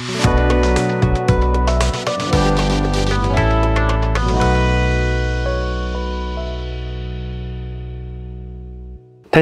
Thầy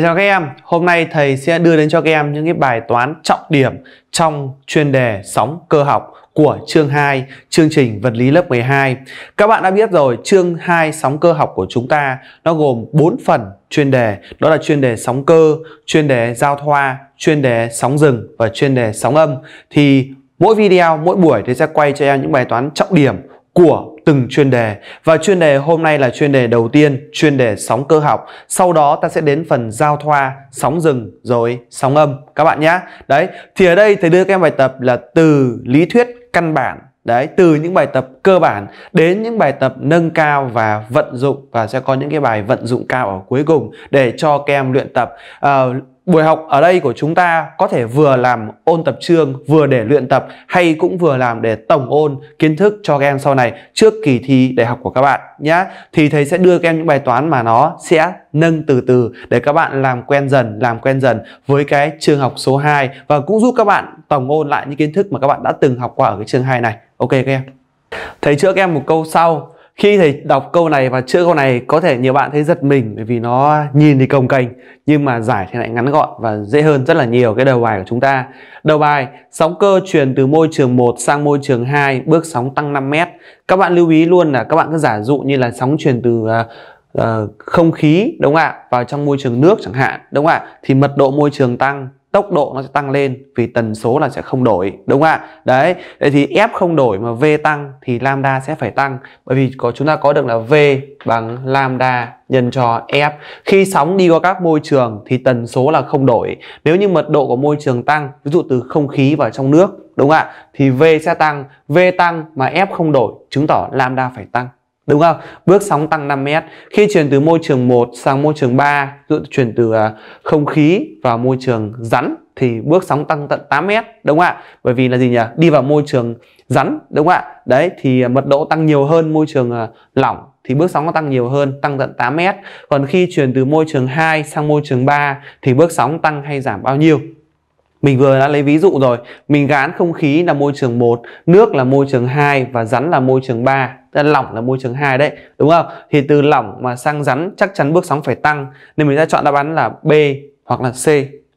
chào các em, hôm nay thầy sẽ đưa đến cho các em những cái bài toán trọng điểm trong chuyên đề sóng cơ học của chương 2 chương trình vật lý lớp 12. Các bạn đã biết rồi, chương 2 sóng cơ học của chúng ta nó gồm 4 phần chuyên đề, đó là chuyên đề sóng cơ, chuyên đề giao thoa, chuyên đề sóng rừng và chuyên đề sóng âm. Thì Mỗi video, mỗi buổi thì sẽ quay cho em những bài toán trọng điểm của từng chuyên đề và chuyên đề hôm nay là chuyên đề đầu tiên chuyên đề sóng cơ học sau đó ta sẽ đến phần giao thoa sóng rừng rồi sóng âm các bạn nhé đấy thì ở đây thầy đưa các em bài tập là từ lý thuyết căn bản đấy từ những bài tập cơ bản đến những bài tập nâng cao và vận dụng và sẽ có những cái bài vận dụng cao ở cuối cùng để cho các em luyện tập uh, Buổi học ở đây của chúng ta có thể vừa làm ôn tập trương, vừa để luyện tập hay cũng vừa làm để tổng ôn kiến thức cho các em sau này trước kỳ thi đại học của các bạn nhé. Thì thầy sẽ đưa các em những bài toán mà nó sẽ nâng từ từ để các bạn làm quen dần, làm quen dần với cái trường học số 2 và cũng giúp các bạn tổng ôn lại những kiến thức mà các bạn đã từng học qua ở cái chương 2 này. Ok các em. Thầy trước em một câu sau khi thầy đọc câu này và chữa câu này có thể nhiều bạn thấy giật mình bởi vì nó nhìn thì công kênh nhưng mà giải thì lại ngắn gọn và dễ hơn rất là nhiều cái đầu bài của chúng ta. Đầu bài sóng cơ truyền từ môi trường 1 sang môi trường 2 bước sóng tăng 5 mét. Các bạn lưu ý luôn là các bạn cứ giả dụ như là sóng truyền từ uh, uh, không khí đúng không ạ vào trong môi trường nước chẳng hạn đúng không ạ thì mật độ môi trường tăng tốc độ nó sẽ tăng lên vì tần số là sẽ không đổi đúng không ạ đấy vậy thì f không đổi mà v tăng thì lambda sẽ phải tăng bởi vì có chúng ta có được là v bằng lambda nhân cho f khi sóng đi qua các môi trường thì tần số là không đổi nếu như mật độ của môi trường tăng ví dụ từ không khí vào trong nước đúng không ạ thì v sẽ tăng v tăng mà f không đổi chứng tỏ lambda phải tăng Đúng không? Bước sóng tăng 5 mét. Khi chuyển từ môi trường 1 sang môi trường 3, chuyển từ à, không khí vào môi trường rắn thì bước sóng tăng tận 8 mét, đúng không ạ? Bởi vì là gì nhỉ? Đi vào môi trường rắn, đúng không ạ? Đấy thì à, mật độ tăng nhiều hơn môi trường à, lỏng thì bước sóng nó tăng nhiều hơn, tăng tận 8 mét. Còn khi chuyển từ môi trường 2 sang môi trường 3 thì bước sóng tăng hay giảm bao nhiêu? Mình vừa đã lấy ví dụ rồi, mình gán không khí là môi trường 1, nước là môi trường 2 và rắn là môi trường 3. Tức là lỏng là môi trường 2 đấy, đúng không? Thì từ lỏng mà sang rắn chắc chắn bước sóng phải tăng nên mình sẽ chọn đáp án là B hoặc là C.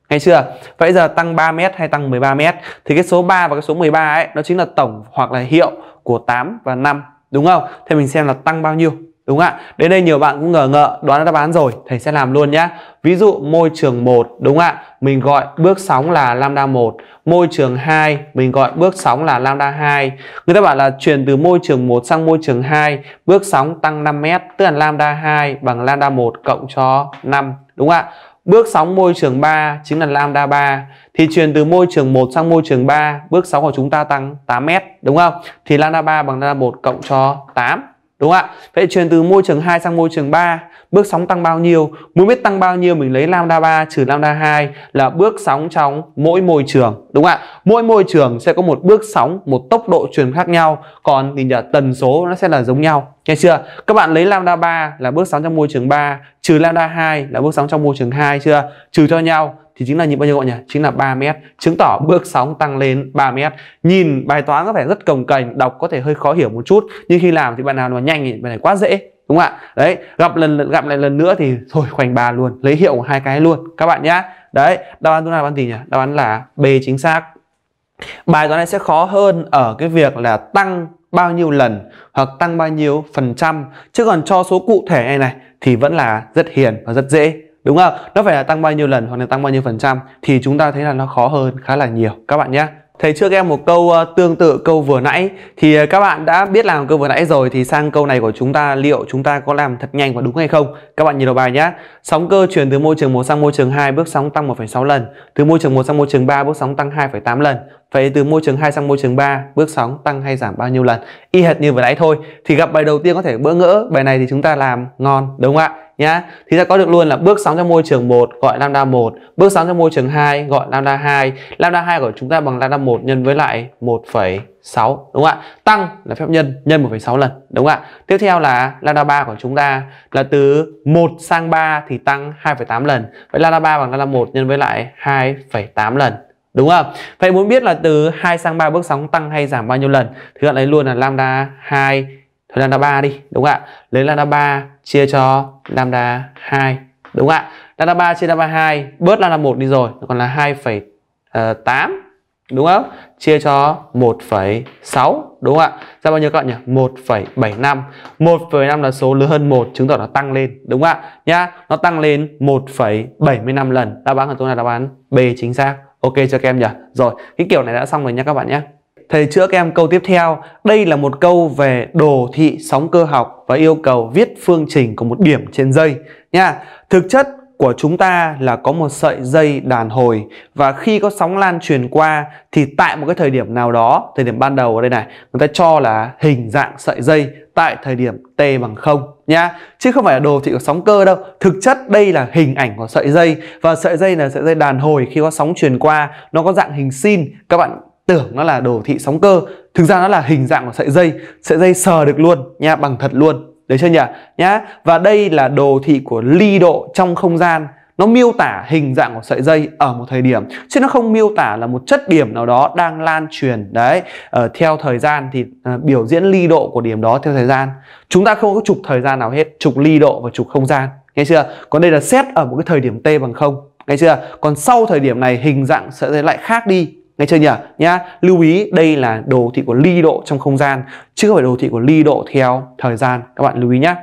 Nghe chưa? Vậy giờ tăng 3m hay tăng 13m thì cái số 3 và cái số 13 ấy nó chính là tổng hoặc là hiệu của 8 và 5, đúng không? Thế mình xem là tăng bao nhiêu. Đúng ạ? Đến đây nhiều bạn cũng ngờ ngợ đoán đáp án rồi, thầy sẽ làm luôn nhé. Ví dụ môi trường 1 đúng ạ? Mình gọi bước sóng là lambda 1, môi trường 2 mình gọi bước sóng là lambda 2. Người ta bảo là chuyển từ môi trường 1 sang môi trường 2, bước sóng tăng 5 m, tức là lambda 2 bằng lambda 1 cộng cho 5 đúng ạ? Bước sóng môi trường 3 chính là lambda 3 thì truyền từ môi trường 1 sang môi trường 3, bước sóng của chúng ta tăng 8m đúng không? Thì lambda 3 bằng lambda 1 cộng cho 8 đúng không ạ vậy truyền từ môi trường 2 sang môi trường 3 bước sóng tăng bao nhiêu muốn biết tăng bao nhiêu mình lấy lambda 3 trừ lambda 2 là bước sóng trong mỗi môi trường đúng không ạ mỗi môi trường sẽ có một bước sóng một tốc độ truyền khác nhau còn thì nhờ tần số nó sẽ là giống nhau nghe chưa các bạn lấy lambda 3 là bước sóng trong môi trường 3 trừ lambda 2 là bước sóng trong môi trường 2 chưa trừ cho nhau thì chính là nhịp bao nhiêu gọi nhỉ? Chính là 3 mét, chứng tỏ bước sóng tăng lên 3 mét. Nhìn bài toán có vẻ rất cồng cành, đọc có thể hơi khó hiểu một chút, nhưng khi làm thì bạn nào mà nhanh thì bạn này quá dễ đúng không ạ đấy gặp lần gặp lại lần nữa thì thôi khoanh ba luôn lấy hiệu hai cái luôn các bạn nhá đấy đáp án chúng ta là đáp án gì nhỉ đáp án là b chính xác bài toán này sẽ khó hơn ở cái việc là tăng bao nhiêu lần hoặc tăng bao nhiêu phần trăm chứ còn cho số cụ thể này này thì vẫn là rất hiền và rất dễ đúng không nó phải là tăng bao nhiêu lần hoặc là tăng bao nhiêu phần trăm thì chúng ta thấy là nó khó hơn khá là nhiều các bạn nhé thầy trước em một câu ờ, tương tự câu vừa nãy thì ờ, các bạn đã biết làm câu vừa nãy rồi thì sang câu này của chúng ta liệu chúng ta có làm thật nhanh và đúng hay không các bạn nhìn đầu bài nhé sóng cơ chuyển từ môi trường 1 sang môi trường 2 bước sóng tăng 1,6 lần từ môi trường 1 sang môi trường 3 bước sóng tăng 2,8 lần vậy từ môi trường 2 sang môi trường 3 bước sóng tăng hay giảm bao nhiêu lần y hệt như vừa nãy thôi thì gặp bài đầu tiên có thể bỡ ngỡ bài này thì chúng ta làm ngon đúng không ạ nhá. Thì ta có được luôn là bước sóng trong môi trường 1 gọi lambda 1, bước sóng trong môi trường 2 gọi lambda 2. Lambda 2 của chúng ta bằng lambda 1 nhân với lại 1,6 đúng không ạ? Tăng là phép nhân nhân 1,6 lần đúng không ạ? Tiếp theo là lambda 3 của chúng ta là từ 1 sang 3 thì tăng 2,8 lần. Vậy lambda 3 bằng lambda 1 nhân với lại 2,8 lần đúng không? Vậy muốn biết là từ 2 sang 3 bước sóng tăng hay giảm bao nhiêu lần thì bạn lấy luôn là lambda 2 thôi lambda 3 đi đúng không ạ lấy lambda 3 chia cho lambda 2 đúng không ạ lambda 3 chia lambda 2 bớt lambda 1 đi rồi còn là 2,8 ờ, đúng không chia cho 1,6 đúng không ạ ra bao nhiêu các bạn nhỉ 1,75 1,75 là số lớn hơn 1 chứng tỏ nó tăng lên đúng không ạ nhá nó tăng lên 1,75 lần đáp án của tôi là đáp án B chính xác ok cho các em nhỉ rồi cái kiểu này đã xong rồi nha các bạn nhé thầy chữa các em câu tiếp theo. Đây là một câu về đồ thị sóng cơ học và yêu cầu viết phương trình của một điểm trên dây nha. Thực chất của chúng ta là có một sợi dây đàn hồi và khi có sóng lan truyền qua thì tại một cái thời điểm nào đó, thời điểm ban đầu ở đây này, người ta cho là hình dạng sợi dây tại thời điểm t bằng 0 nhá. Chứ không phải là đồ thị của sóng cơ đâu. Thực chất đây là hình ảnh của sợi dây và sợi dây là sợi dây đàn hồi khi có sóng truyền qua, nó có dạng hình sin. Các bạn tưởng nó là đồ thị sóng cơ thực ra nó là hình dạng của sợi dây sợi dây sờ được luôn nha bằng thật luôn đấy chưa nhỉ nhá và đây là đồ thị của ly độ trong không gian nó miêu tả hình dạng của sợi dây ở một thời điểm chứ nó không miêu tả là một chất điểm nào đó đang lan truyền đấy ờ, theo thời gian thì uh, biểu diễn ly độ của điểm đó theo thời gian chúng ta không có trục thời gian nào hết trục ly độ và trục không gian nghe chưa còn đây là xét ở một cái thời điểm t bằng không nghe chưa còn sau thời điểm này hình dạng sợi dây lại khác đi nghe chưa nhỉ nhá lưu ý đây là đồ thị của ly độ trong không gian chứ không phải đồ thị của ly độ theo thời gian các bạn lưu ý nhé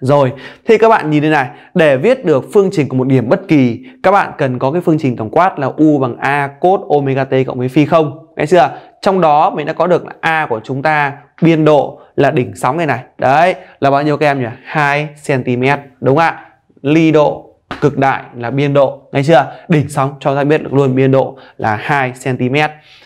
rồi, thì các bạn nhìn đây này, để viết được phương trình của một điểm bất kỳ, các bạn cần có cái phương trình tổng quát là u bằng a cos omega t cộng với phi không, nghe chưa? Trong đó mình đã có được là a của chúng ta biên độ là đỉnh sóng này này. Đấy, là bao nhiêu các em nhỉ? 2 cm, đúng không ạ? Ly độ cực đại là biên độ nghe chưa đỉnh sóng cho ta biết được luôn biên độ là 2 cm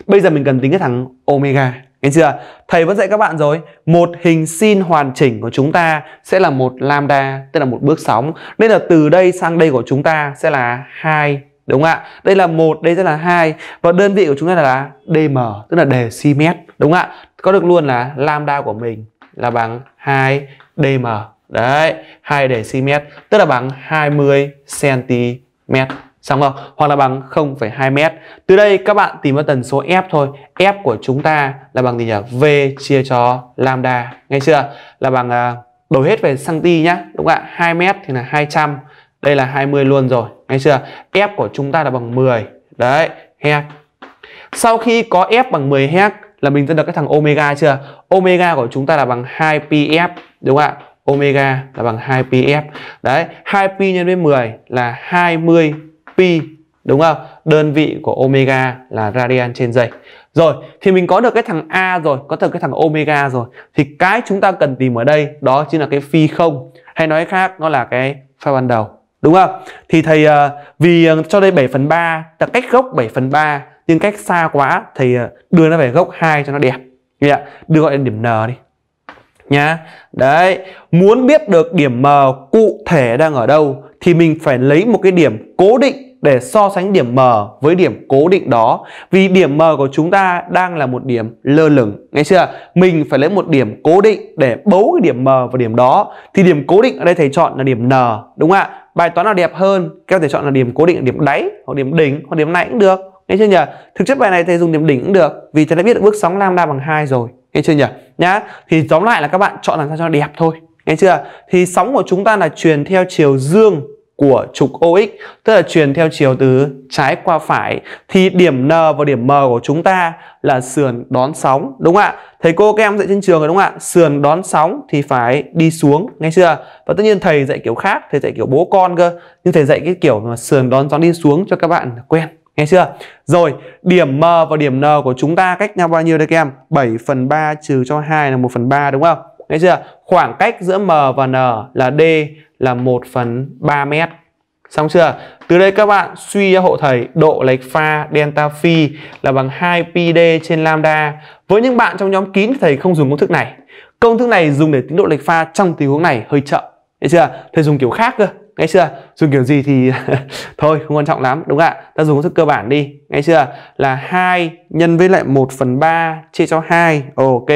bây giờ mình cần tính cái thằng omega nghe chưa thầy vẫn dạy các bạn rồi một hình sin hoàn chỉnh của chúng ta sẽ là một lambda tức là một bước sóng nên là từ đây sang đây của chúng ta sẽ là hai đúng không ạ đây là một đây sẽ là hai và đơn vị của chúng ta là dm tức là đề cm đúng không ạ có được luôn là lambda của mình là bằng 2 dm Đấy, 2 dm, tức là bằng 20 cm. Xong không? Hoặc là bằng 0,2 m. Từ đây các bạn tìm ra tần số F thôi. F của chúng ta là bằng gì nhỉ? V chia cho lambda, nghe chưa? Là bằng à, đổi hết về cm nhá, đúng không ạ? 2 m thì là 200. Đây là 20 luôn rồi, nghe chưa? F của chúng ta là bằng 10. Đấy, Hz. Sau khi có F bằng 10 Hz là mình ra được cái thằng omega chưa? Omega của chúng ta là bằng 2pf đúng không ạ? omega là bằng 2pf. Đấy, 2 pi nhân với 10 là 20 pi đúng không? Đơn vị của omega là radian trên giây. Rồi, thì mình có được cái thằng A rồi, có được cái thằng omega rồi. Thì cái chúng ta cần tìm ở đây đó chính là cái phi không hay nói khác nó là cái pha ban đầu. Đúng không? Thì thầy ờ, vì ờ, cho đây 7 phần 3 là cách gốc 7 phần 3 nhưng cách xa quá thì ờ, đưa nó về gốc 2 cho nó đẹp. Được ạ? Đưa gọi là điểm N đi nhá. Đấy, muốn biết được điểm M cụ thể đang ở đâu thì mình phải lấy một cái điểm cố định để so sánh điểm M với điểm cố định đó. Vì điểm M của chúng ta đang là một điểm lơ lửng, nghe chưa? Mình phải lấy một điểm cố định để bấu cái điểm M vào điểm đó. Thì điểm cố định ở đây thầy chọn là điểm N, đúng không ạ? Bài toán nào đẹp hơn, các thầy chọn là điểm cố định, ở điểm đáy hoặc điểm đỉnh hoặc điểm này cũng được. Nghe chưa nhỉ? Thực chất bài này thầy dùng điểm đỉnh cũng được vì thầy đã biết được bước sóng lambda bằng hai rồi nghe chưa nhỉ nhá thì tóm lại là các bạn chọn làm sao cho đẹp thôi nghe chưa thì sóng của chúng ta là truyền theo chiều dương của trục OX tức là truyền theo chiều từ trái qua phải thì điểm N và điểm M của chúng ta là sườn đón sóng đúng không ạ thầy cô các em dạy trên trường rồi đúng không ạ sườn đón sóng thì phải đi xuống nghe chưa và tất nhiên thầy dạy kiểu khác thầy dạy kiểu bố con cơ nhưng thầy dạy cái kiểu mà sườn đón sóng đi xuống cho các bạn quen Nghe chưa? Rồi, điểm M và điểm N của chúng ta cách nhau bao nhiêu đây các em? 7 phần 3 trừ cho 2 là 1 phần 3 đúng không? Nghe chưa? Khoảng cách giữa M và N là D là 1 phần 3 mét. Xong chưa? Từ đây các bạn suy ra hộ thầy độ lệch pha delta phi là bằng 2 d trên lambda. Với những bạn trong nhóm kín thầy không dùng công thức này. Công thức này dùng để tính độ lệch pha trong tình huống này hơi chậm. Nghe chưa? Thầy dùng kiểu khác cơ nghe chưa dùng kiểu gì thì thôi không quan trọng lắm đúng không ạ ta dùng công thức cơ bản đi nghe chưa là 2 nhân với lại 1 phần 3 chia cho 2 ok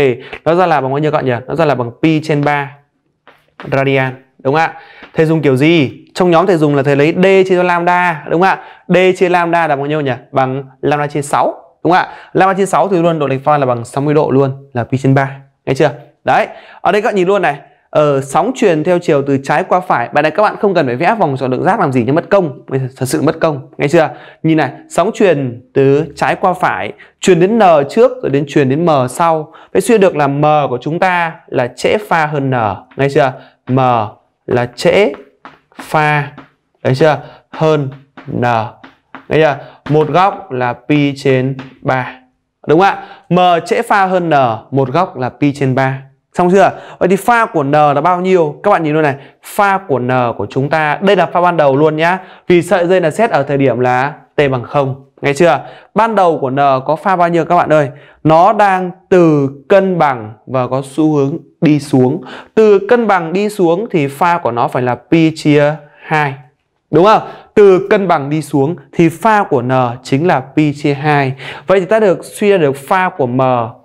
nó ra là bằng bao nhiêu các bạn nhỉ nó ra là bằng pi trên 3 radian đúng không ạ thầy dùng kiểu gì trong nhóm thầy dùng là thầy lấy d chia cho lambda đúng không ạ d chia lambda là bao nhiêu nhỉ bằng lambda chia 6 đúng không ạ lambda chia 6 thì luôn độ lệch pha là bằng 60 độ luôn là pi trên 3 nghe chưa đấy ở đây các bạn nhìn luôn này ờ, sóng truyền theo chiều từ trái qua phải bài này các bạn không cần phải vẽ vòng tròn lượng giác làm gì nhưng mất công thật sự mất công nghe chưa nhìn này sóng truyền từ trái qua phải truyền đến n trước rồi đến truyền đến m sau vậy suy được là m của chúng ta là trễ pha hơn n nghe chưa m là trễ pha đấy chưa hơn n nghe chưa một góc là pi trên 3 đúng không ạ m trễ pha hơn n một góc là pi trên 3 Xong chưa? Vậy thì pha của N là bao nhiêu? Các bạn nhìn luôn này, pha của N của chúng ta, đây là pha ban đầu luôn nhá. Vì sợi dây là xét ở thời điểm là t bằng 0. Nghe chưa? Ban đầu của N có pha bao nhiêu các bạn ơi? Nó đang từ cân bằng và có xu hướng đi xuống. Từ cân bằng đi xuống thì pha của nó phải là pi chia 2. Đúng không? Từ cân bằng đi xuống thì pha của N chính là pi chia 2. Vậy thì ta được suy ra được pha của M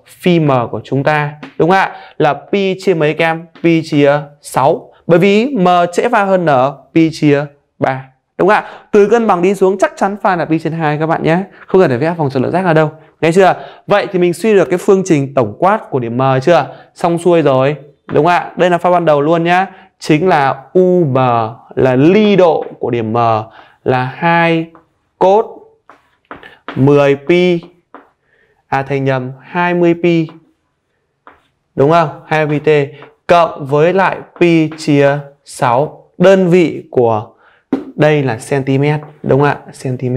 phi m của chúng ta đúng không ạ là pi chia mấy các em pi chia 6 bởi vì m trễ pha hơn n pi chia 3 đúng không ạ từ cân bằng đi xuống chắc chắn pha là pi trên 2 các bạn nhé không cần phải vẽ phòng tròn lượng giác ở đâu nghe chưa vậy thì mình suy được cái phương trình tổng quát của điểm m chưa xong xuôi rồi đúng không ạ đây là pha ban đầu luôn nhá chính là UM là ly độ của điểm M là 2 cốt 10 pi à thầy nhầm 20pi đúng không 20t cộng với lại pi chia 6 đơn vị của đây là cm đúng không ạ cm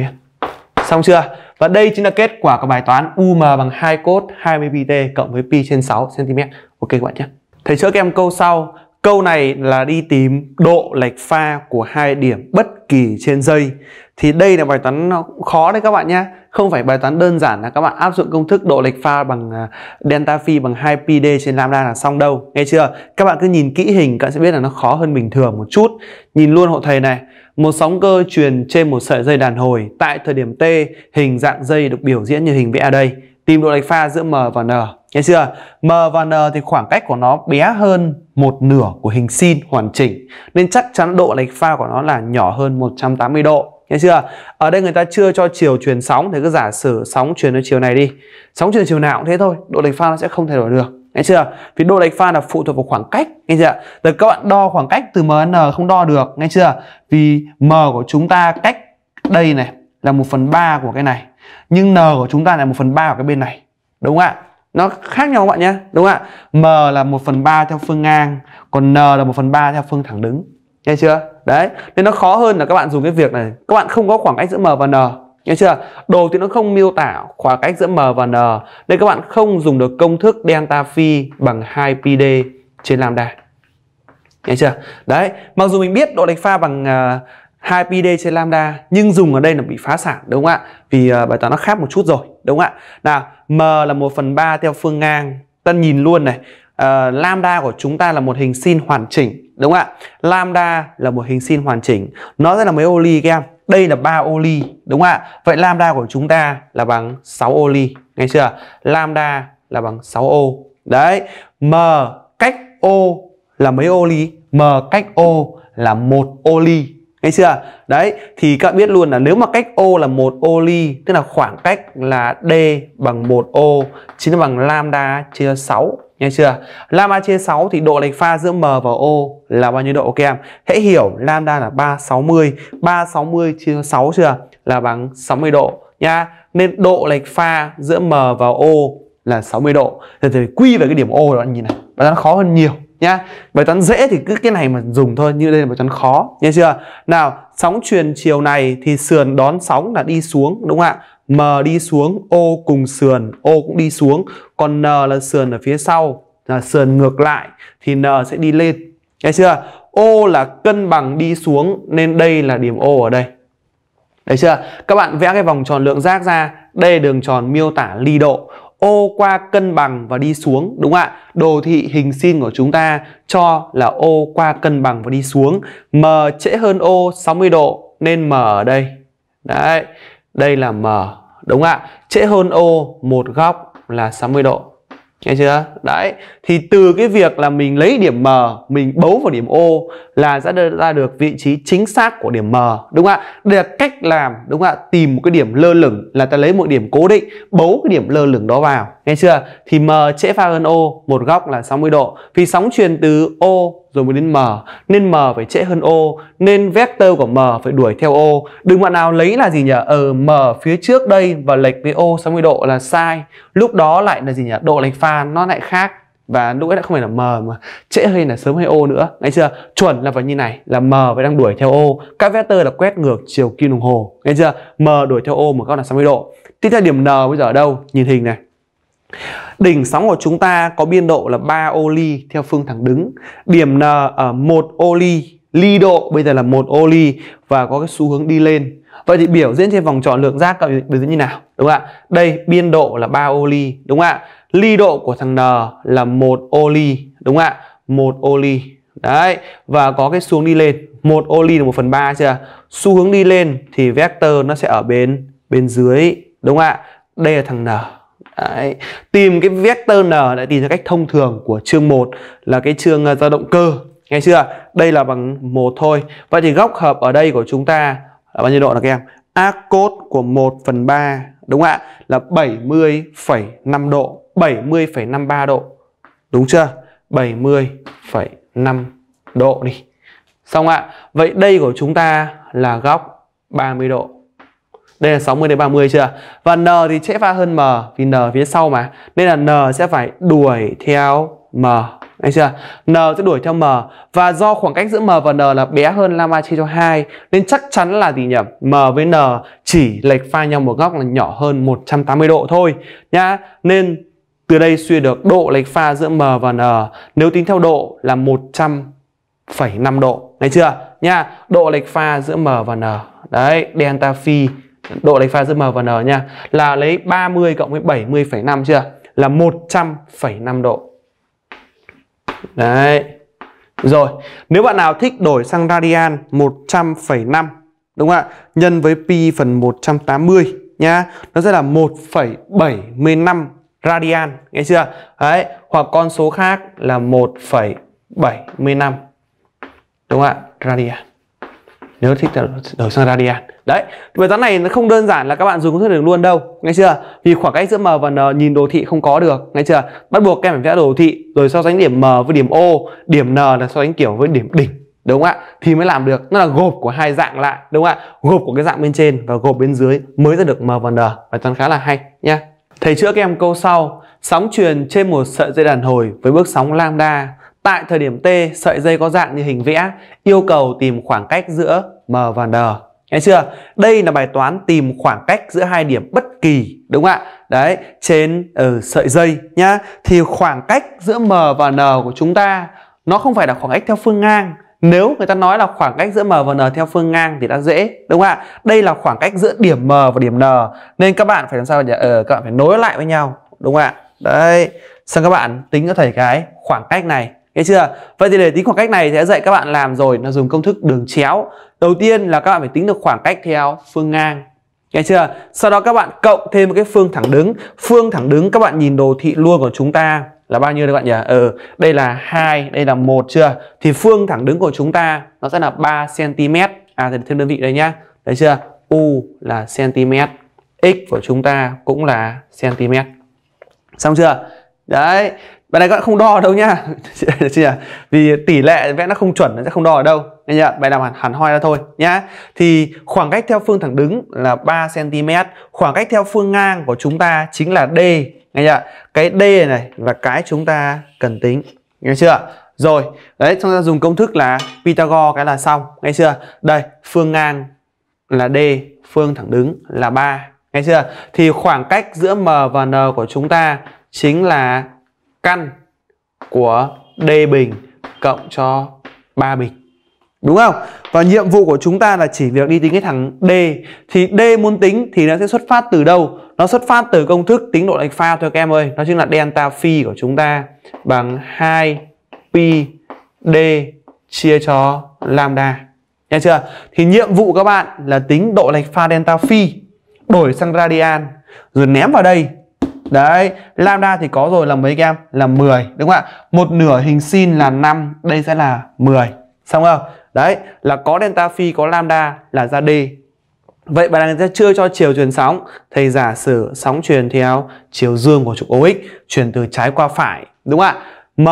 xong chưa và đây chính là kết quả của bài toán UM bằng 2 cốt 20pt cộng với pi trên 6 cm ok các bạn nhé thầy chữa em câu sau Câu này là đi tìm độ lệch pha của hai điểm bất kỳ trên dây thì đây là bài toán nó khó đấy các bạn nhé không phải bài toán đơn giản là các bạn áp dụng công thức độ lệch pha bằng à, delta phi bằng 2 pd trên lambda là xong đâu nghe chưa các bạn cứ nhìn kỹ hình các bạn sẽ biết là nó khó hơn bình thường một chút nhìn luôn hộ thầy này một sóng cơ truyền trên một sợi dây đàn hồi tại thời điểm t hình dạng dây được biểu diễn như hình vẽ ở đây tìm độ lệch pha giữa m và n nghe chưa m và n thì khoảng cách của nó bé hơn một nửa của hình sin hoàn chỉnh nên chắc chắn độ lệch pha của nó là nhỏ hơn 180 độ Nghe chưa? Ở đây người ta chưa cho chiều truyền sóng thì cứ giả sử sóng truyền ở chiều này đi. Sóng truyền chiều nào cũng thế thôi, độ lệch pha nó sẽ không thay đổi được. Nghe chưa? Vì độ lệch pha là phụ thuộc vào khoảng cách, nghe chưa? Rồi các bạn đo khoảng cách từ M N không đo được, nghe chưa? Vì M của chúng ta cách đây này là 1 phần 3 của cái này. Nhưng N của chúng ta là 1 phần 3 của cái bên này. Đúng không ạ? Nó khác nhau các bạn nhé. Đúng không ạ? M là 1 phần 3 theo phương ngang, còn N là 1 phần 3 theo phương thẳng đứng. Nghe chưa? đấy nên nó khó hơn là các bạn dùng cái việc này các bạn không có khoảng cách giữa m và n nghe chưa đồ thì nó không miêu tả khoảng cách giữa m và n nên các bạn không dùng được công thức delta phi bằng 2 pd trên lambda nghe chưa đấy mặc dù mình biết độ lệch pha bằng uh, 2 pd trên lambda nhưng dùng ở đây là bị phá sản đúng không ạ vì uh, bài toán nó khác một chút rồi đúng không ạ nào m là 1 phần ba theo phương ngang ta nhìn luôn này Ờ, lambda của chúng ta là một hình sin hoàn chỉnh đúng không ạ lambda là một hình sin hoàn chỉnh nó sẽ là mấy ô ly các em đây là 3 ô ly đúng không ạ vậy lambda của chúng ta là bằng 6 ô ly nghe chưa lambda là bằng 6 ô đấy m cách ô là mấy ô ly m cách ô là một ô ly Nghe chưa? Đấy, thì các biết luôn là nếu mà cách O là một ô ly, tức là khoảng cách là D bằng một ô chính là bằng lambda chia 6. Nghe chưa? Lambda chia 6 thì độ lệch pha giữa M và O là bao nhiêu độ các em? Hãy hiểu lambda là 360, 360 chia 6 chưa? Là bằng 60 độ nha. Nên độ lệch pha giữa M và O là 60 độ. Thì, thì quy về cái điểm O đó nhìn này, và nó khó hơn nhiều nhá bài toán dễ thì cứ cái này mà dùng thôi như đây là bài toán khó nghe chưa nào sóng truyền chiều này thì sườn đón sóng là đi xuống đúng không ạ m đi xuống o cùng sườn o cũng đi xuống còn n là sườn ở phía sau là sườn ngược lại thì n sẽ đi lên nghe chưa o là cân bằng đi xuống nên đây là điểm o ở đây đấy chưa các bạn vẽ cái vòng tròn lượng giác ra đây là đường tròn miêu tả ly độ ô qua cân bằng và đi xuống đúng không ạ? Đồ thị hình sin của chúng ta cho là ô qua cân bằng và đi xuống. M trễ hơn ô 60 độ nên M ở đây. Đấy, đây là M đúng không ạ? Trễ hơn ô một góc là 60 độ nghe chưa đấy thì từ cái việc là mình lấy điểm m mình bấu vào điểm o là sẽ đưa ra được vị trí chính xác của điểm m đúng không ạ đây là cách làm đúng không ạ tìm một cái điểm lơ lửng là ta lấy một điểm cố định bấu cái điểm lơ lửng đó vào nghe chưa thì m trễ pha hơn o một góc là 60 độ vì sóng truyền từ o rồi mới đến M nên M phải trễ hơn ô nên vector của M phải đuổi theo ô đừng bạn nào lấy là gì nhỉ ở ờ, M phía trước đây và lệch với O 60 độ là sai lúc đó lại là gì nhỉ độ lệch pha nó lại khác và lúc ấy đã không phải là M mà trễ hay là sớm hay ô nữa nghe chưa chuẩn là phải như này là M phải đang đuổi theo ô các vector là quét ngược chiều kim đồng hồ nghe chưa M đuổi theo ô một góc là 60 độ tiếp theo điểm N bây giờ ở đâu nhìn hình này Đỉnh sóng của chúng ta có biên độ là 3 ô ly theo phương thẳng đứng. Điểm N ở một ô ly, ly độ bây giờ là một ô ly và có cái xu hướng đi lên. Vậy thì biểu diễn trên vòng tròn lượng giác các biểu như nào? Đúng không ạ? Đây biên độ là 3 ô ly, đúng không ạ? Ly độ của thằng N là một ô ly, đúng không ạ? một ô ly. Đấy, và có cái xu hướng đi lên. Một ô ly là 1 phần 3 chưa? Xu hướng đi lên thì vector nó sẽ ở bên bên dưới, đúng không ạ? Đây là thằng N. Đấy. Tìm cái vector n đã tìm ra cách thông thường của chương 1 là cái chương ờ, dao động cơ. Nghe chưa? Đây là bằng một thôi. Vậy thì góc hợp ở đây của chúng ta là bao nhiêu độ nào các em? Arc cos của 1 phần 3 đúng không ạ là 70,5 độ 70,53 độ đúng chưa 70,5 độ đi xong ạ vậy đây của chúng ta là góc 30 độ đây là 60 đến 30 chưa? Và N thì trễ pha hơn M vì N phía sau mà. Nên là N sẽ phải đuổi theo M. Đấy chưa? N sẽ đuổi theo M và do khoảng cách giữa M và N là bé hơn lambda chia cho 2 nên chắc chắn là gì nhỉ? M với N chỉ lệch pha nhau một góc là nhỏ hơn 180 độ thôi nhá. Nên từ đây suy được độ lệch pha giữa M và N nếu tính theo độ là phẩy 100,5 độ. Đấy chưa? Nha, độ lệch pha giữa M và N. Đấy, delta phi độ lệch pha giữa M và N nha là lấy 30 cộng với 70,5 chưa là 100,5 độ đấy rồi nếu bạn nào thích đổi sang radian 100,5 đúng không ạ nhân với pi phần 180 nhá nó sẽ là 1,75 radian nghe chưa đấy hoặc con số khác là 1,75 đúng không ạ radian nếu thích đổi sang radian đấy bài toán này nó không đơn giản là các bạn dùng công thức được luôn đâu nghe chưa vì khoảng cách giữa m và n nhìn đồ thị không có được nghe chưa bắt buộc các em phải vẽ đồ thị rồi so sánh điểm m với điểm o điểm n là so sánh kiểu với điểm đỉnh đúng không ạ thì mới làm được nó là gộp của hai dạng lại đúng không ạ gộp của cái dạng bên trên và gộp bên dưới mới ra được m và n bài toán khá là hay nhá thầy chữa các em câu sau sóng truyền trên một sợi dây đàn hồi với bước sóng lambda Tại thời điểm T, sợi dây có dạng như hình vẽ, yêu cầu tìm khoảng cách giữa M và N. Nghe chưa? Đây là bài toán tìm khoảng cách giữa hai điểm bất kỳ, đúng không ạ? Đấy, trên ở ừ, sợi dây nhá. Thì khoảng cách giữa M và N của chúng ta nó không phải là khoảng cách theo phương ngang. Nếu người ta nói là khoảng cách giữa M và N theo phương ngang thì đã dễ, đúng không ạ? Đây là khoảng cách giữa điểm M và điểm N. Nên các bạn phải làm sao nhỉ? Ờ, các bạn phải nối lại với nhau, đúng không ạ? Đấy, xong các bạn tính cho thầy cái khoảng cách này nghe chưa vậy thì để tính khoảng cách này đã dạy các bạn làm rồi nó dùng công thức đường chéo đầu tiên là các bạn phải tính được khoảng cách theo phương ngang nghe chưa sau đó các bạn cộng thêm một cái phương thẳng đứng phương thẳng đứng các bạn nhìn đồ thị luôn của chúng ta là bao nhiêu các bạn nhỉ? Ừ, đây là 2, đây là 1 chưa? Thì phương thẳng đứng của chúng ta nó sẽ là 3 cm. À thì thêm đơn vị đây nhá. Đấy chưa? U là cm, x của chúng ta cũng là cm. Xong chưa? Đấy, Bài này các bạn không đo đâu nha, Vì tỷ lệ vẽ nó không chuẩn nó sẽ không đo ở đâu. Nghe chưa? Bài làm hẳn, hẳn hoi ra thôi nhá. Thì khoảng cách theo phương thẳng đứng là 3 cm, khoảng cách theo phương ngang của chúng ta chính là d. Nghe chưa? Cái d này, này là cái chúng ta cần tính. Nghe chưa? Rồi, đấy chúng ta dùng công thức là Pythagore cái là xong, nghe chưa? Đây, phương ngang là d, phương thẳng đứng là 3, nghe chưa? Thì khoảng cách giữa m và n của chúng ta chính là căn của D bình cộng cho 3 bình. Đúng không? Và nhiệm vụ của chúng ta là chỉ việc đi tính cái thằng D Thì D muốn tính thì nó sẽ xuất phát từ đâu? Nó xuất phát từ công thức tính độ lệch pha thôi các em ơi Nó chính là delta phi của chúng ta bằng 2 pi D chia cho lambda Nghe chưa? Thì nhiệm vụ các bạn là tính độ lệch pha delta phi Đổi sang radian Rồi ném vào đây Đấy, lambda thì có rồi là mấy em? Là 10 đúng không ạ? Một nửa hình sin là 5, đây sẽ là 10. Xong không? Đấy, là có delta phi có lambda là ra D. Vậy bài này sẽ chưa cho chiều truyền sóng. Thầy giả sử sóng truyền theo chiều dương của trục OX truyền từ trái qua phải, đúng không ạ? M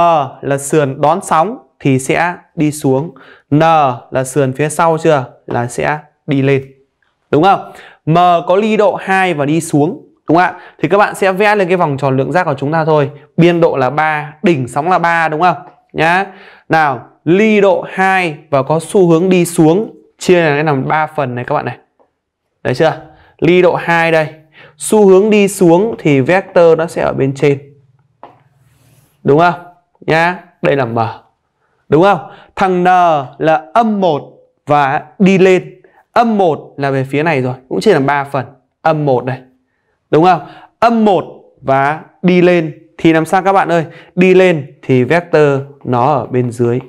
là sườn đón sóng thì sẽ đi xuống. N là sườn phía sau chưa? Là sẽ đi lên. Đúng không? M có ly độ 2 và đi xuống đúng không ạ thì các bạn sẽ vẽ lên cái vòng tròn lượng giác của chúng ta thôi biên độ là 3 đỉnh sóng là 3 đúng không nhá nào ly độ 2 và có xu hướng đi xuống chia này làm 3 phần này các bạn này đấy chưa ly độ 2 đây xu hướng đi xuống thì vector nó sẽ ở bên trên đúng không nhá đây là m đúng không thằng n là âm 1 và đi lên âm 1 là về phía này rồi cũng chia làm 3 phần âm 1 này Đúng không? Âm 1 và đi lên thì làm sao các bạn ơi? Đi lên thì vector nó ở bên dưới.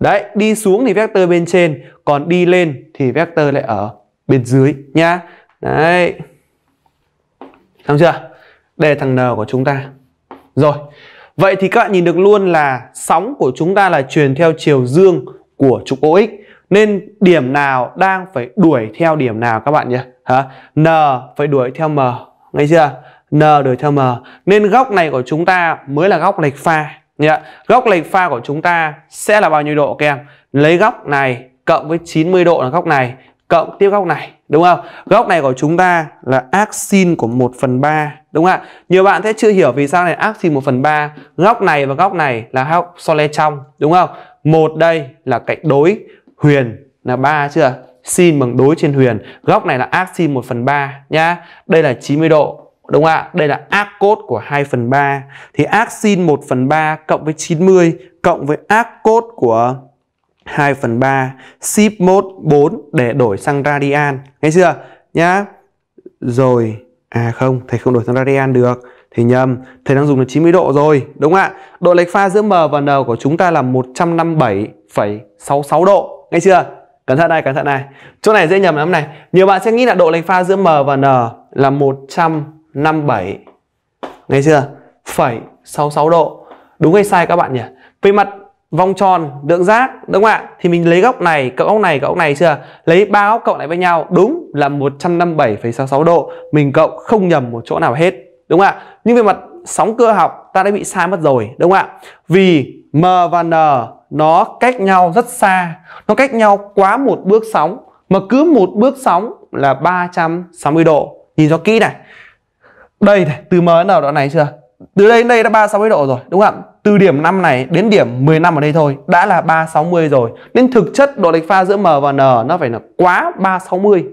Đấy, đi xuống thì vector bên trên, còn đi lên thì vector lại ở bên dưới nhá. Đấy. Xong chưa? Đây thằng N của chúng ta. Rồi. Vậy thì các bạn nhìn được luôn là sóng của chúng ta là truyền theo chiều dương của trục OX nên điểm nào đang phải đuổi theo điểm nào các bạn nhé? Hả? N phải đuổi theo M Nghe chưa? N đổi theo M. Nên góc này của chúng ta mới là góc lệch pha. Yeah. Góc lệch pha của chúng ta sẽ là bao nhiêu độ các em? Lấy góc này cộng với 90 độ là góc này cộng tiếp góc này đúng không? Góc này của chúng ta là arc sin của 1 phần 3 đúng không ạ? Nhiều bạn sẽ chưa hiểu vì sao này arc sin 1 phần 3 góc này và góc này là góc so le trong đúng không? Một đây là cạnh đối huyền là ba chưa? sin bằng đối trên huyền góc này là arc sin 1 phần 3 nhá đây là 90 độ đúng không ạ đây là arc cos của 2 phần 3 thì arc sin 1 phần 3 cộng với 90 cộng với arc cos của 2 phần 3 ship mode 4 để đổi sang radian nghe chưa nhá rồi à không thầy không đổi sang radian được thì nhầm, thầy đang dùng là 90 độ rồi, đúng ạ? Độ lệch pha giữa M và N của chúng ta là 157,66 độ, nghe chưa? Cẩn thận này, cẩn thận này. Chỗ này dễ nhầm lắm này. Nhiều bạn sẽ nghĩ là độ lệch pha giữa M và N là 157. Nghe chưa? Phẩy sáu độ. Đúng hay sai các bạn nhỉ? Về mặt vòng tròn lượng giác đúng không ạ? Thì mình lấy góc này, cộng góc này, cộng góc này chưa? Lấy ba góc cộng lại với nhau đúng là 157,66 độ. Mình cộng không nhầm một chỗ nào hết. Đúng không ạ? Nhưng về mặt sóng cơ học ta đã bị sai mất rồi đúng không ạ? Vì M và N nó cách nhau rất xa nó cách nhau quá một bước sóng mà cứ một bước sóng là 360 độ nhìn cho kỹ này đây này, từ mới nào đoạn này chưa từ đây đến đây đã 360 độ rồi đúng không ạ từ điểm 5 này đến điểm năm ở đây thôi đã là 360 rồi nên thực chất độ lệch pha giữa M và N nó phải là quá 360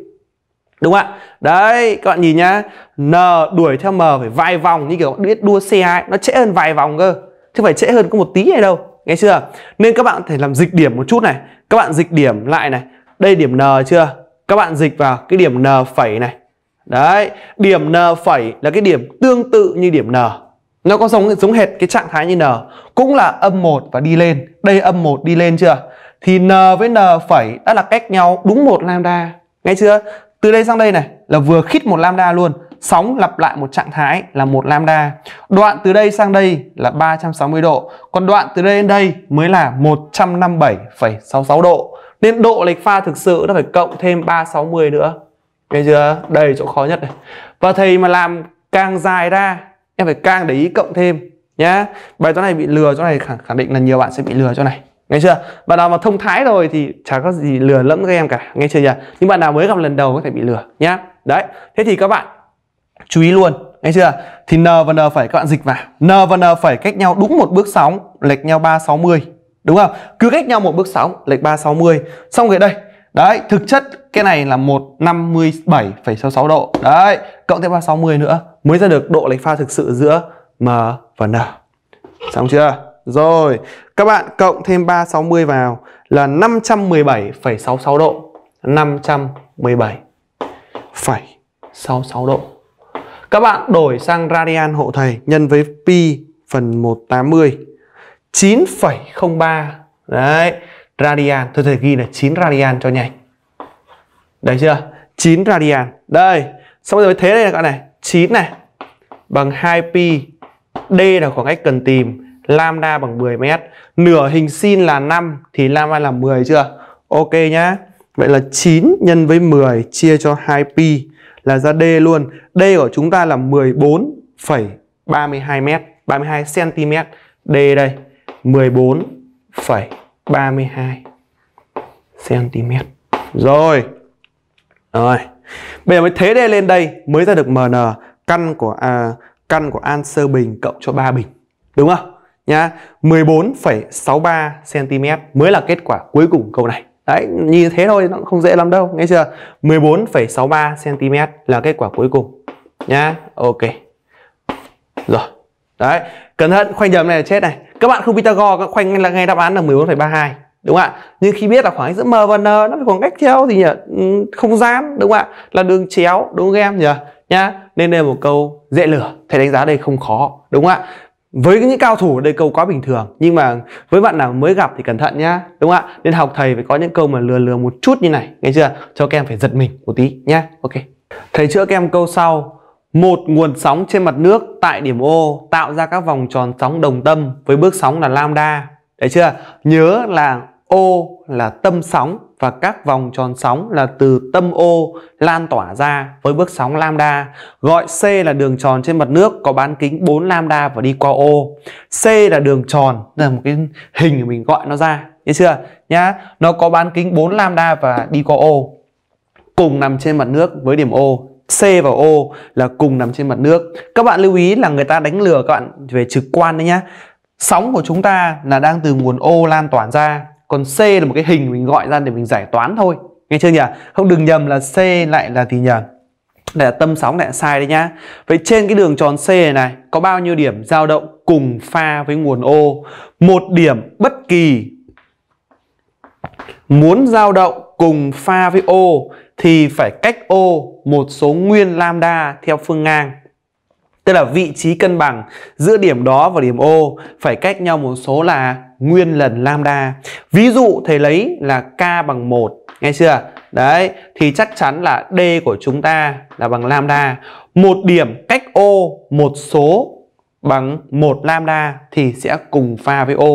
đúng không ạ đấy các bạn nhìn nhá N đuổi theo M phải vài vòng như kiểu biết đua xe ấy. nó trễ hơn vài vòng cơ chứ phải trễ hơn có một tí hay đâu nghe chưa nên các bạn có thể làm dịch điểm một chút này các bạn dịch điểm lại này đây điểm n chưa các bạn dịch vào cái điểm n phẩy này đấy điểm n phẩy là cái điểm tương tự như điểm n nó có giống giống hệt cái trạng thái như n cũng là âm 1 và đi lên đây âm 1 đi lên chưa thì n với n phẩy đã là cách nhau đúng một lambda nghe chưa từ đây sang đây này là vừa khít một lambda luôn Sóng lặp lại một trạng thái là một lambda. Đoạn từ đây sang đây là 360 độ, còn đoạn từ đây đến đây mới là 157,66 độ. Nên độ lệch pha thực sự nó phải cộng thêm 360 nữa. Nghe chưa? Đây chỗ khó nhất này. Và thầy mà làm càng dài ra em phải càng để ý cộng thêm nhá. Bài toán này bị lừa chỗ này khẳng định là nhiều bạn sẽ bị lừa chỗ này. Nghe chưa? Bạn nào mà thông thái rồi thì chả có gì lừa lẫm các em cả, nghe chưa nhỉ? Nhưng bạn nào mới gặp lần đầu có thể bị lừa nhá. Đấy, thế thì các bạn chú ý luôn anh chưa thì n và n phải các bạn dịch vào n và n phải cách nhau đúng một bước sóng lệch nhau 360 đúng không cứ cách nhau một bước sóng lệch 360 xong rồi đây đấy thực chất cái này là 157,66 độ đấy cộng thêm 360 nữa mới ra được độ lệch pha thực sự giữa m và n xong chưa rồi các bạn cộng thêm 360 vào là 517,66 độ 517,66 độ các bạn đổi sang radian hộ thầy nhân với pi phần 180 9,03 Đấy Radian Tôi thầy ghi là 9 radian cho nhanh Đấy chưa 9 radian Đây Xong rồi thế đây các bạn này 9 này Bằng 2 pi D là khoảng cách cần tìm Lambda bằng 10 mét Nửa hình sin là 5 Thì lambda là 10 chưa Ok nhá Vậy là 9 nhân với 10 chia cho 2 pi là ra D luôn. D của chúng ta là 14,32 m, 32 cm. D đây 14,32 cm. Rồi. Rồi. Bây giờ mới thế d lên đây mới ra được MN căn của à, căn của an sơ bình cộng cho 3 bình. Đúng không? Nhá, 14,63 cm mới là kết quả cuối cùng câu này. Đấy, như thế thôi nó không dễ lắm đâu, nghe chưa? 14,63 cm là kết quả cuối cùng nhá. Ok. Rồi. Đấy, cẩn thận khoanh nhầm này là chết này. Các bạn không Pythagore các khoanh là ngay đáp án là 14,32 đúng không ạ? Nhưng khi biết là khoảng giữa m và n nó phải khoảng cách theo thì nhỉ? Ừ, không gian đúng không ạ? Là đường chéo đúng không em nhỉ? Nhá, nên đây là một câu dễ lửa. Thầy đánh giá đây không khó đúng không ạ? với những cao thủ đây câu quá bình thường nhưng mà với bạn nào mới gặp thì cẩn thận nhá đúng không ạ nên học thầy phải có những câu mà lừa lừa một chút như này nghe chưa cho các em phải giật mình một tí nhá ok thầy chữa các em câu sau một nguồn sóng trên mặt nước tại điểm O tạo ra các vòng tròn sóng đồng tâm với bước sóng là lambda đấy chưa nhớ là O là tâm sóng và các vòng tròn sóng là từ tâm O lan tỏa ra với bước sóng lambda. Gọi C là đường tròn trên mặt nước có bán kính 4 lambda và đi qua O. C là đường tròn là một cái hình mình gọi nó ra, thấy chưa? Nhá, nó có bán kính 4 lambda và đi qua O. Cùng nằm trên mặt nước với điểm O. C và O là cùng nằm trên mặt nước. Các bạn lưu ý là người ta đánh lừa các bạn về trực quan đấy nhá. Sóng của chúng ta là đang từ nguồn O lan tỏa ra còn C là một cái hình mình gọi ra để mình giải toán thôi nghe chưa nhỉ không đừng nhầm là C lại là gì nhỉ để là tâm sóng lại sai đấy nhá Vậy trên cái đường tròn C này, này Có bao nhiêu điểm dao động cùng pha với nguồn ô Một điểm bất kỳ Muốn dao động cùng pha với ô Thì phải cách ô một số nguyên lambda theo phương ngang Tức là vị trí cân bằng giữa điểm đó và điểm O phải cách nhau một số là nguyên lần lambda. Ví dụ thầy lấy là k bằng 1, nghe chưa? Đấy, thì chắc chắn là D của chúng ta là bằng lambda. Một điểm cách O một số bằng 1 lambda thì sẽ cùng pha với O.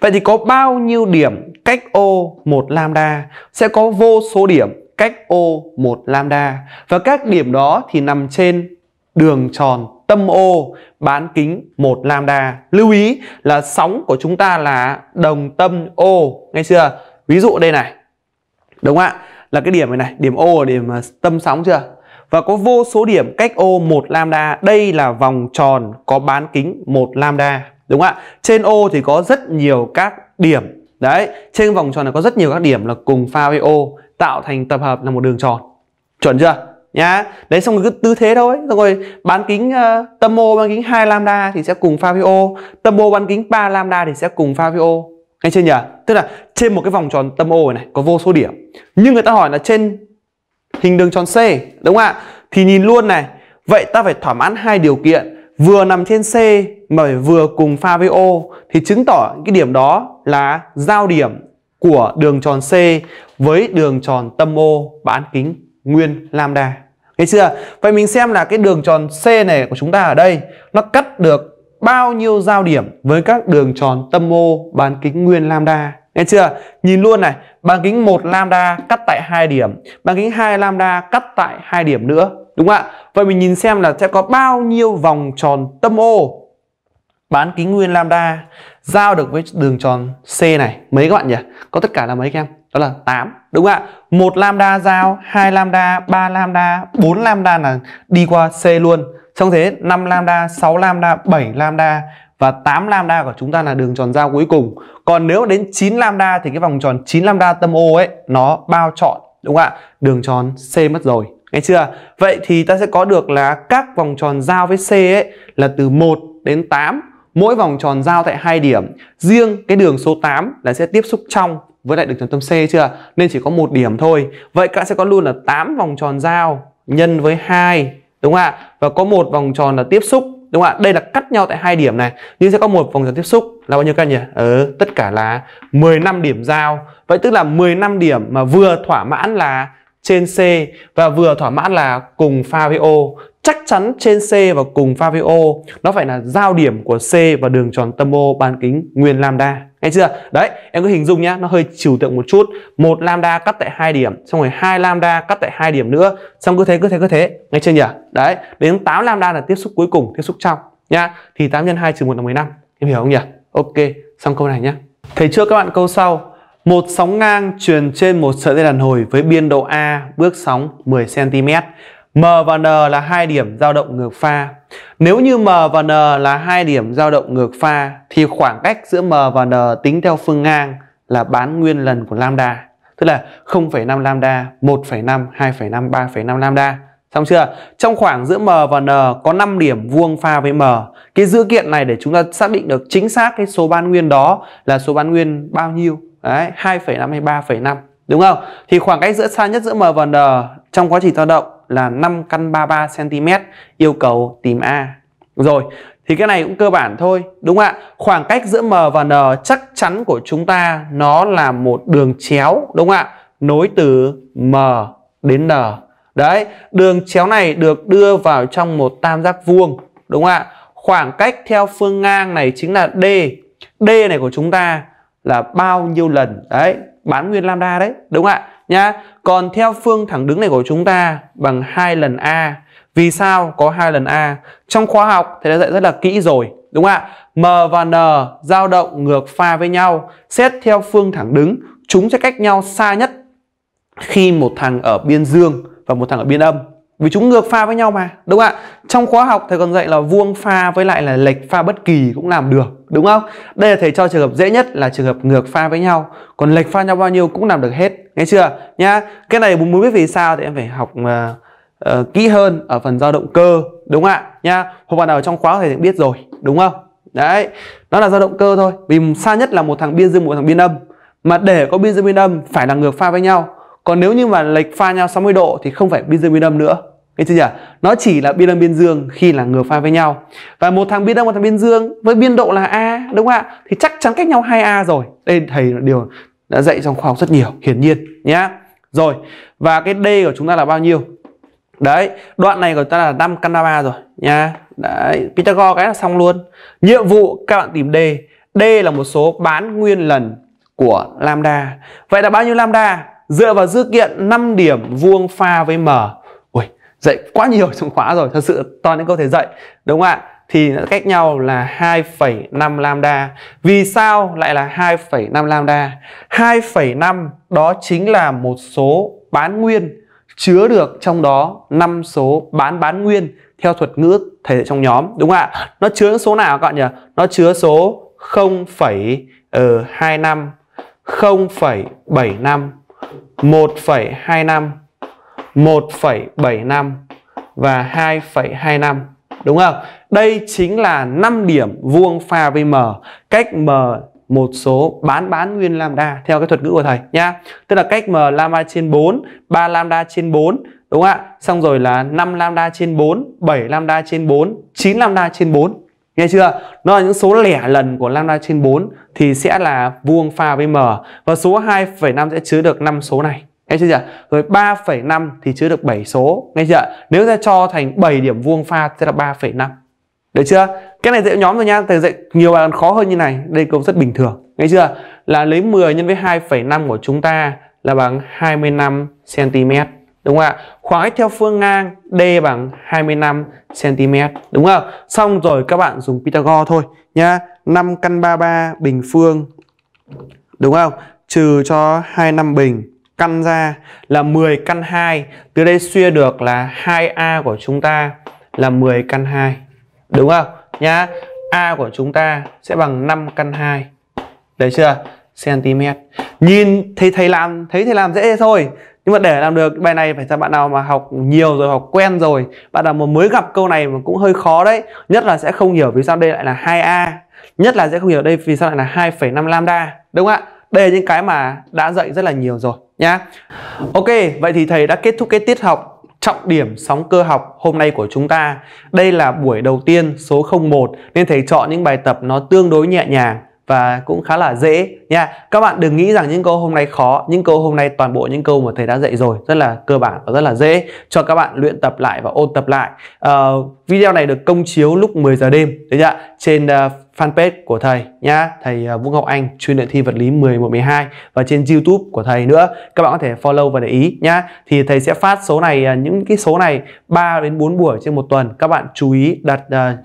Vậy thì có bao nhiêu điểm cách O một lambda? Sẽ có vô số điểm cách O một lambda. Và các điểm đó thì nằm trên đường tròn tâm ô bán kính 1 lambda. Lưu ý là sóng của chúng ta là đồng tâm ô, nghe chưa? Ví dụ đây này. Đúng không ạ? Là cái điểm này này, điểm ô là điểm à, tâm sóng chưa? Và có vô số điểm cách ô 1 lambda. Đây là vòng tròn có bán kính 1 lambda, đúng không ạ? Trên ô thì có rất nhiều các điểm. Đấy, trên vòng tròn này có rất nhiều các điểm là cùng pha với ô tạo thành tập hợp là một đường tròn. Chuẩn chưa? nhá đấy xong rồi cứ tư thế thôi xong rồi bán kính uh, tâm ô bán kính 2 lambda thì sẽ cùng pha với ô tâm ô bán kính 3 lambda thì sẽ cùng pha với ô nghe chưa nhỉ tức là trên một cái vòng tròn tâm ô này có vô số điểm nhưng người ta hỏi là trên hình đường tròn C đúng không ạ thì nhìn luôn này vậy ta phải thỏa mãn hai điều kiện vừa nằm trên C mà phải vừa cùng pha với ô thì chứng tỏ cái điểm đó là giao điểm của đường tròn C với đường tròn tâm ô bán kính nguyên lambda. Thấy chưa? Vậy mình xem là cái đường tròn C này của chúng ta ở đây nó cắt được bao nhiêu giao điểm với các đường tròn tâm ô bán kính nguyên lambda. Nghe chưa? Nhìn luôn này, bán kính 1 lambda cắt tại hai điểm, bán kính 2 lambda cắt tại hai điểm nữa, đúng không ạ? Vậy mình nhìn xem là sẽ có bao nhiêu vòng tròn tâm ô bán kính nguyên lambda giao được với đường tròn C này. Mấy các bạn nhỉ? Có tất cả là mấy các em? đó là 8 đúng không ạ một lambda giao hai lambda ba lambda bốn lambda là đi qua C luôn xong thế 5 lambda 6 lambda 7 lambda và 8 lambda của chúng ta là đường tròn giao cuối cùng còn nếu đến 9 lambda thì cái vòng tròn 9 lambda tâm O ấy nó bao trọn đúng không ạ đường tròn C mất rồi nghe chưa vậy thì ta sẽ có được là các vòng tròn giao với C ấy là từ 1 đến 8 mỗi vòng tròn giao tại hai điểm riêng cái đường số 8 là sẽ tiếp xúc trong với lại được tuyến tâm C chưa? Nên chỉ có một điểm thôi. Vậy các bạn sẽ có luôn là 8 vòng tròn giao nhân với 2, đúng không ạ? Và có một vòng tròn là tiếp xúc, đúng không ạ? Đây là cắt nhau tại hai điểm này, nhưng sẽ có một vòng tròn tiếp xúc là bao nhiêu các nhỉ? Ừ, tất cả là 15 điểm giao. Vậy tức là 15 điểm mà vừa thỏa mãn là trên C và vừa thỏa mãn là cùng pha với O chắc chắn trên C và cùng Favio nó phải là giao điểm của C và đường tròn tâm O bán kính nguyên lambda nghe chưa đấy em cứ hình dung nhá nó hơi trừu tượng một chút một lambda cắt tại hai điểm xong rồi hai lambda cắt tại hai điểm nữa xong cứ thế cứ thế cứ thế nghe chưa nhỉ đấy đến 8 lambda là tiếp xúc cuối cùng tiếp xúc trong nhá thì 8 nhân 2 trừ 1 là 15 em hiểu không nhỉ ok xong câu này nhá thấy chưa các bạn câu sau một sóng ngang truyền trên một sợi dây đàn hồi với biên độ A bước sóng 10 cm M và N là hai điểm dao động ngược pha. Nếu như M và N là hai điểm dao động ngược pha thì khoảng cách giữa M và N tính theo phương ngang là bán nguyên lần của lambda. Tức là 0,5 lambda, 1,5, 2,5, 3,5 lambda. Xong chưa? Trong khoảng giữa M và N có 5 điểm vuông pha với M. Cái dữ kiện này để chúng ta xác định được chính xác cái số bán nguyên đó là số bán nguyên bao nhiêu? Đấy, 2,5 hay 3,5 đúng không? Thì khoảng cách giữa xa nhất giữa M và N trong quá trình dao động là 5 căn 33 cm yêu cầu tìm A. Rồi, thì cái này cũng cơ bản thôi, đúng không ạ? Khoảng cách giữa M và N chắc chắn của chúng ta nó là một đường chéo, đúng không ạ? Nối từ M đến N. Đấy, đường chéo này được đưa vào trong một tam giác vuông, đúng không ạ? Khoảng cách theo phương ngang này chính là D. D này của chúng ta là bao nhiêu lần? Đấy, bán nguyên lambda đấy, đúng không ạ? nhá. Còn theo phương thẳng đứng này của chúng ta bằng hai lần a. Vì sao có hai lần a? Trong khoa học thầy đã dạy rất là kỹ rồi, đúng không ạ? M và N dao động ngược pha với nhau, xét theo phương thẳng đứng, chúng sẽ cách nhau xa nhất khi một thằng ở biên dương và một thằng ở biên âm vì chúng ngược pha với nhau mà đúng không ạ trong khóa học thầy còn dạy là vuông pha với lại là lệch pha bất kỳ cũng làm được đúng không đây là thầy cho trường hợp dễ nhất là trường hợp ngược pha với nhau còn lệch pha nhau bao nhiêu cũng làm được hết nghe chưa nhá cái này muốn biết vì sao thì em phải học uh, uh, kỹ hơn ở phần dao động cơ đúng không ạ nhá hoặc bạn nào trong khóa thầy biết rồi đúng không đấy đó là dao động cơ thôi vì xa nhất là một thằng biên dương một thằng biên âm mà để có biên dương biên âm phải là ngược pha với nhau còn nếu như mà lệch pha nhau 60 độ thì không phải biên dương biên âm nữa Đấy chưa nhỉ? Nó chỉ là biên âm biên dương khi là ngược pha với nhau. Và một thằng biên âm một thằng biên dương với biên độ là a đúng không ạ? Thì chắc chắn cách nhau 2a rồi. Đây thầy điều đã dạy trong khoa học rất nhiều, hiển nhiên nhá. Rồi, và cái D của chúng ta là bao nhiêu? Đấy, đoạn này của ta là 5 Kandaba rồi nha. Đấy, Pythagore cái là xong luôn. Nhiệm vụ các bạn tìm D. D là một số bán nguyên lần của lambda. Vậy là bao nhiêu lambda? Dựa vào dữ kiện 5 điểm vuông pha với m dạy quá nhiều trong khóa rồi thật sự to những câu thể dạy đúng không ạ thì nó cách nhau là 2,5 lambda. Vì sao lại là 2,5 lambda? 2,5 đó chính là một số bán nguyên chứa được trong đó 5 số bán bán nguyên theo thuật ngữ thể trong nhóm đúng không ạ? Nó chứa số nào các bạn nhỉ? Nó chứa số 0,25 0,75 1,25 1,75 và 2,25 đúng không? Đây chính là 5 điểm vuông pha với M cách M một số bán bán nguyên lambda theo cái thuật ngữ của thầy nhá. Tức là cách M lambda trên 4, 3 lambda trên 4 đúng không ạ? Xong rồi là 5 lambda trên 4, 7 lambda trên 4, 9 lambda trên 4. Nghe chưa? Nó là những số lẻ lần của lambda trên 4 thì sẽ là vuông pha với M và số 2,5 sẽ chứa được 5 số này nghe chưa nhỉ rồi 3,5 thì chứa được 7 số nghe chưa nếu ta cho thành 7 điểm vuông pha sẽ là 3,5 được chưa cái này dễ nhóm rồi nha thầy dạy nhiều bạn khó hơn như này đây câu rất bình thường nghe chưa là lấy 10 nhân với 2,5 của chúng ta là bằng 25 cm đúng không ạ khoảng cách theo phương ngang d bằng 25 cm đúng không xong rồi các bạn dùng pythagore thôi nha 5 căn 33 bình phương đúng không trừ cho 25 bình căn ra là 10 căn 2. Từ đây suy được là 2A của chúng ta là 10 căn 2. Đúng không? Nhá. A của chúng ta sẽ bằng 5 căn 2. Đấy chưa? cm. Nhìn thấy thầy làm thấy thầy làm dễ thôi. Nhưng mà để làm được bài này phải cho bạn nào mà học nhiều rồi, học quen rồi. Bạn nào mà mới gặp câu này mà cũng hơi khó đấy. Nhất là sẽ không hiểu vì sao đây lại là 2A. Nhất là sẽ không hiểu đây vì sao lại là 2,5 lambda. Đúng không ạ? Đây là những cái mà đã dạy rất là nhiều rồi nhá. Ok, vậy thì thầy đã kết thúc cái tiết học trọng điểm sóng cơ học hôm nay của chúng ta. Đây là buổi đầu tiên số 01 nên thầy chọn những bài tập nó tương đối nhẹ nhàng và cũng khá là dễ nha các bạn đừng nghĩ rằng những câu hôm nay khó những câu hôm nay toàn bộ những câu mà thầy đã dạy rồi rất là cơ bản và rất là dễ cho các bạn luyện tập lại và ôn tập lại uh, video này được công chiếu lúc 10 giờ đêm đấy ạ trên uh, fanpage của thầy nhá thầy uh, Vũ Ngọc Anh chuyên luyện thi vật lý 11 12 và trên YouTube của thầy nữa các bạn có thể follow và để ý nhá thì thầy sẽ phát số này uh, những cái số này 3 đến 4 buổi trên một tuần các bạn chú ý đặt uh,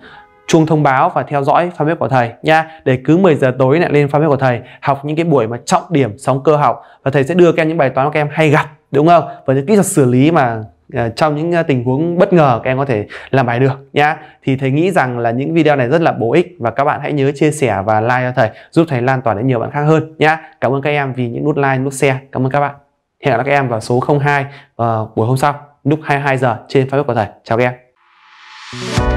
chuông thông báo và theo dõi fanpage của thầy nha để cứ 10 giờ tối lại lên fanpage của thầy học những cái buổi mà trọng điểm sóng cơ học và thầy sẽ đưa các em những bài toán mà các em hay gặp đúng không và những kỹ thuật xử lý mà ờ, trong những ờ, tình huống bất ngờ các em có thể làm bài được nhá thì thầy nghĩ rằng là những video này rất là bổ ích và các bạn hãy nhớ chia sẻ và like cho thầy giúp thầy lan tỏa đến nhiều bạn khác hơn nhá cảm ơn các em vì những nút like nút share cảm ơn các bạn hẹn gặp lại các em vào số 02 vào ờ, buổi hôm sau lúc 22 giờ trên facebook của thầy chào các em